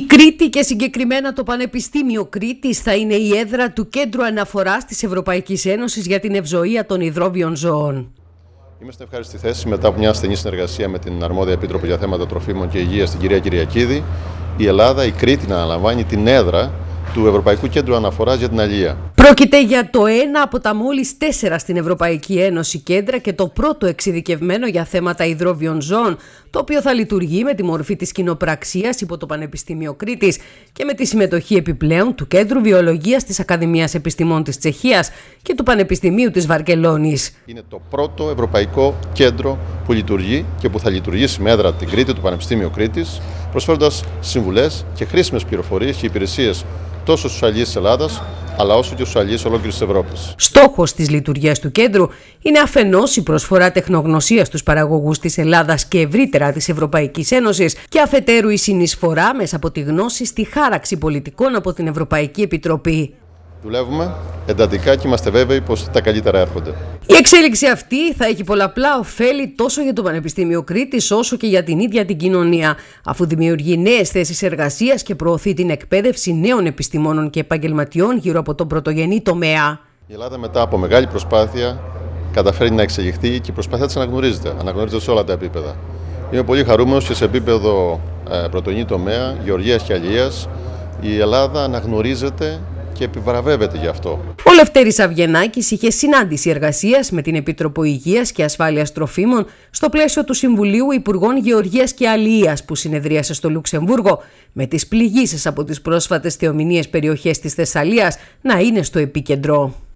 Η Κρήτη και συγκεκριμένα το Πανεπιστήμιο Κρήτης θα είναι η έδρα του Κέντρου Αναφοράς της Ευρωπαϊκής Ένωσης για την ευζοία των υδρόβιων ζώων. Είμαστε ευχάριστη θέση μετά από μια στενή συνεργασία με την αρμόδια Επίτροπο για θέματα τροφίμων και υγείας, την κυρία Κυριακίδη, η Ελλάδα, η Κρήτη να αναλαμβάνει την έδρα του Ευρωπαϊκού Κέντρου Αναφοράς για την Αλία. Πρόκειται για το ένα από τα μόλις τέσσερα στην Ευρωπαϊκή Ένωση κέντρα και το πρώτο εξειδικευμένο για θέματα υδρόβιων ζώων, το οποίο θα λειτουργεί με τη μορφή της κοινοπραξίας υπό το Πανεπιστήμιο Κρήτης και με τη συμμετοχή επιπλέον του Κέντρου Βιολογίας της Ακαδημίας Επιστημών της Τσεχίας και του Πανεπιστημίου της Βαρκελόνης. Είναι το πρώτο ευρωπαϊκό κέντρο που λειτουργεί και που θα λειτουργήσει με έδρα την Κρήτη, του Πανεπιστήμιο Κρήτης, προσφέροντας συμβουλές και χρήσιμες πληροφορίες και υπηρεσίες τόσο στους αλλιεί της Ελλάδας, αλλά όσο και στους αλλιεί ολόκληρης της Ευρώπης. Στόχος της λειτουργίας του κέντρου είναι αφενός η προσφορά τεχνογνωσίας στους παραγωγούς της Ελλάδας και ευρύτερα της Ευρωπαϊκής Ένωσης και αφετέρου η συνεισφορά μέσα από τη γνώση στη χάραξη πολιτικών από την Ευρωπαϊκή Επιτροπή. Δουλεύουμε εντατικά και είμαστε βέβαιοι πως τα καλύτερα έρχονται. Η εξέλιξη αυτή θα έχει πολλαπλά ωφέλη τόσο για το Πανεπιστήμιο Κρήτης όσο και για την ίδια την κοινωνία, αφού δημιουργεί νέες θέσεις εργασίας και προωθεί την εκπαίδευση νέων επιστημόνων και επαγγελματιών γύρω από τον πρωτογενή τομέα. Η Ελλάδα μετά από μεγάλη προσπάθεια καταφέρει να εξελιχθεί και η προσπάθεια της αναγνωρίζεται. Αναγνωρίζεται σε όλα τα επίπεδα. Είμαι πολύ χαρούμενος και σε επίπεδο ε, πρωτογενή τομέα, γεωργίας και αλληλείας, η Ελλάδα αναγνωρίζεται και επιβραβεύεται γι' αυτό. Ο Λευτέρης Αυγενάκης είχε συνάντηση εργασίας με την Επίτροπο Υγείας και Ασφάλειας Τροφίμων στο πλαίσιο του Συμβουλίου Υπουργών Γεωργίας και Αλίας που συνεδρίασε στο Λουξεμβούργο με τις πληγήσεις από τις πρόσφατες θεομηνίες περιοχές της Θεσσαλίας να είναι στο επίκεντρο.